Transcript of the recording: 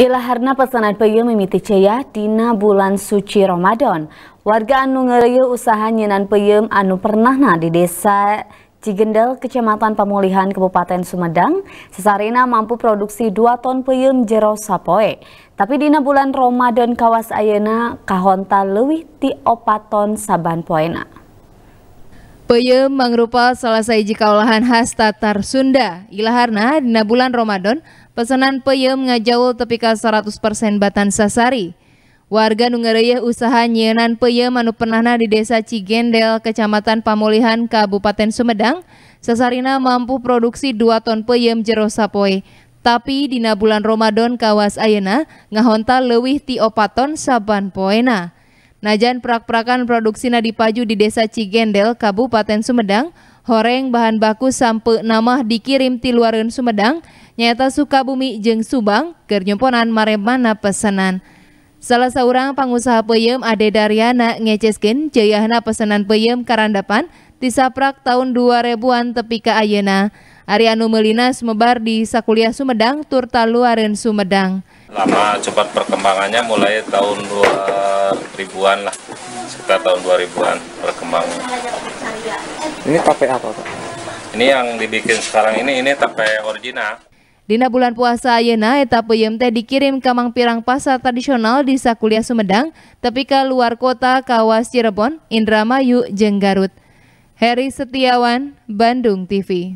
Ilaharna pesanan payu mimiti ceyah dina bulan suci Ramadan. Warga anu ngereyu usaha nyenan peyem anu pernahna di desa Cigendel, Kecamatan Pemulihan Kabupaten Sumedang, sesarina mampu produksi 2 ton peyem jero sapoe. Tapi dina bulan Ramadan kawas ayena kahonta lewi ti 4 ton saban poena. Peyem mangrupa salah saiji kaulahan khas Tatar Sunda. Ilaharna dina bulan Ramadan, pesanan peyem ngajaul tepi ka 100% batan sasari. Warga nungareuyeah usaha nyienan peyem manu pernahna di Desa Cigendel, Kecamatan Pamulihan, Kabupaten Sumedang, sasarina mampu produksi 2 ton peyem jero sapoe. Tapi dina bulan Ramadan kawas ayeuna ngahontal leuwih ti opaton saban poena. Najan prak-prakan produksi nadi paju di Desa Cigendel, Kabupaten Sumedang, horeng bahan baku sampe nama dikirim ti luaran Sumedang, nyata Sukabumi jeng Subang, kernyumponan maremana pesanan. Salah seorang pengusaha peyem Ade Daryana ngeceskin jayahna pesanan peyem karandapan tisaprak tahun 2000-an tepika ayena. Ariano Arianu Melinas mebar di Sakuliah Sumedang, Turta Luaren Sumedang. Lama cepat perkembangannya mulai tahun 2000 ribuan lah sekitar tahun 2000-an berkembang ini tape apa Pak? ini yang dibikin sekarang ini ini tape original Dina bulan puasa Ayena, etapa ymt dikirim ke Mangpirang Pasar Tradisional di Sakulia Sumedang, tapi ke luar kota Kawas Cirebon, Indramayu, jenggarut Heri Setiawan, Bandung TV.